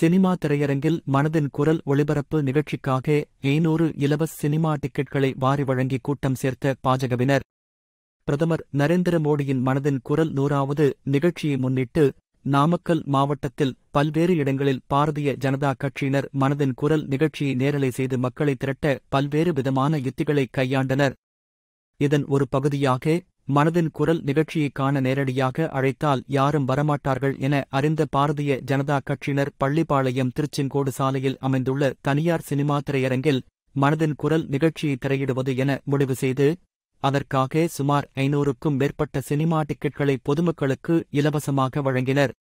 cinema திரையரங்கில் மனதின் குரல் ஒளிபரப்பு நிகழ்ச்சிக்காக ஐநூறு இலவச சினிமா டிக்கெட்களை வாரி வழங்கி கூட்டம் சேர்த்த பாஜகவினர் பிரதமர் நரேந்திர மோடியின் மனதின் குரல் நூறாவது நிகழ்ச்சியை முன்னிட்டு நாமக்கல் மாவட்டத்தில் பல்வேறு இடங்களில் பாரதிய ஜனதா கட்சியினர் மனதின் குரல் நிகழ்ச்சியை நேரலை செய்து மக்களை திரட்ட பல்வேறு விதமான யுத்திகளை கையாண்டனர் இதன் ஒரு பகுதியாக மனதின் குரல் நிகழ்ச்சியைக் காண நேரடியாக அழைத்தால் யாரும் வரமாட்டார்கள் என அறிந்த பாரதிய ஜனதா கட்சியினர் பள்ளிப்பாளையம் திருச்செங்கோடு சாலையில் அமைந்துள்ள தனியார் சினிமா திரையரங்கில் மனதின் குரல் நிகழ்ச்சியை திரையிடுவது என முடிவு செய்து அதற்காக சுமார் ஐநூறுக்கும் மேற்பட்ட சினிமா டிக்கெட்களை பொதுமக்களுக்கு இலவசமாக வழங்கினர்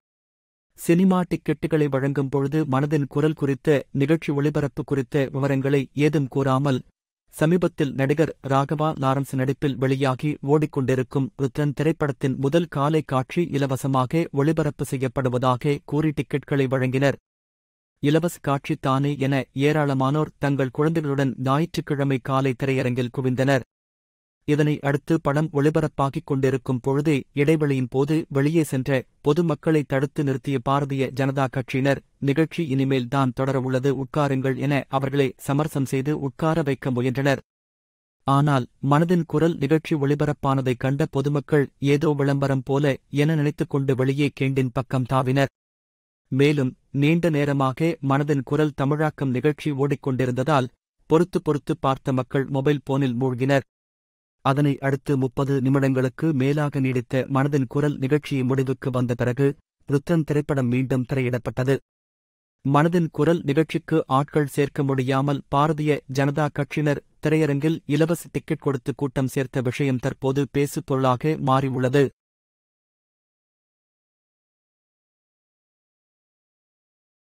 சினிமா டிக்கெட்டுகளை வழங்கும் பொழுது மனதின் குரல் குறித்த நிகழ்ச்சி ஒளிபரப்பு குறித்த விவரங்களை ஏதும் கூறாமல் சமீபத்தில் நடிகர் ராகவா லாரன்ஸ் நடிப்பில் வெளியாகி ஓடிக்கொண்டிருக்கும் ருத்ரன் திரைப்படத்தின் முதல் காலை காட்சி இலவசமாக ஒளிபரப்பு செய்யப்படுவதாக கூறி டிக்கெட்களை வழங்கினர் இலவச காட்சி தானே என ஏராளமானோர் தங்கள் குழந்தைகளுடன் ஞாயிற்றுக்கிழமை காலை திரையரங்கில் குவிந்தனர் இதனை அடுத்து படம் ஒளிபரப்பாகிக் கொண்டிருக்கும் பொழுதே இடைவெளியின் போது வெளியே சென்ற பொதுமக்களை தடுத்து நிறுத்திய பாரதிய ஜனதா கட்சியினர் நிகழ்ச்சி இனிமேல் தான் தொடரவுள்ளது உட்காருங்கள் என அவர்களை சமரசம் செய்து உட்கார வைக்க முயன்றனர் ஆனால் மனதின் குரல் நிகழ்ச்சி ஒளிபரப்பானதைக் கண்ட பொதுமக்கள் ஏதோ விளம்பரம் போல என நினைத்துக் கொண்டு வெளியே கேண்டின் பக்கம் தாவினர் மேலும் நீண்ட நேரமாக மனதின் குரல் தமிழாக்கம் நிகழ்ச்சி ஓடிக்கொண்டிருந்ததால் பொறுத்து பொறுத்து பார்த்த மக்கள் மொபைல் போனில் மூழ்கினர் அதனை அடுத்து முப்பது நிமிடங்களுக்கு மேலாக நீடித்த மனதின் குரல் நிகழ்ச்சி முடிவுக்கு வந்த பிறகு ருத்தன் திரைப்படம் மீண்டும் திரையிடப்பட்டது மனதின் குரல் நிகழ்ச்சிக்கு ஆட்கள் சேர்க்க முடியாமல் பாரதிய ஜனதா கட்சியினர் திரையரங்கில் இலவச டிக்கெட் கொடுத்து கூட்டம் சேர்த்த விஷயம் தற்போது பேசுபொருளாக மாறியுள்ளது